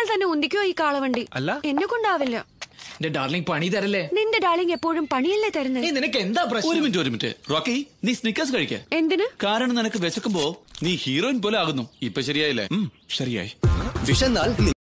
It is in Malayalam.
നിങ്ങൾ തന്നെ ഒന്നിക്കോ ഈ കാളവണ്ടി അല്ല എന്നെ കൊണ്ടാവില്ല എന്റെ ഡാർലിംഗ് പണി തരല്ലേ നിന്റെ ഡാർലിംഗ് എപ്പോഴും പണിയല്ലേ തരുന്നത് ഏയ്, നിനക്ക് എന്താ പ്രശ്നം ഒരു മിനിറ്റ് ഒരു മിനിറ്റ് റോക്കി നീ സ്നിക്കേഴ്സ് കഴിക്ക എന്തിന് കാരണം നിനക്ക് വിശക്കുമ്പോ നീ ഹീറോയിൻ പോലെ ആകുന്നു ഇപ്പൊ ശരിയായില്ലേ ഉം, ശരിയായി വിശന്നാൽ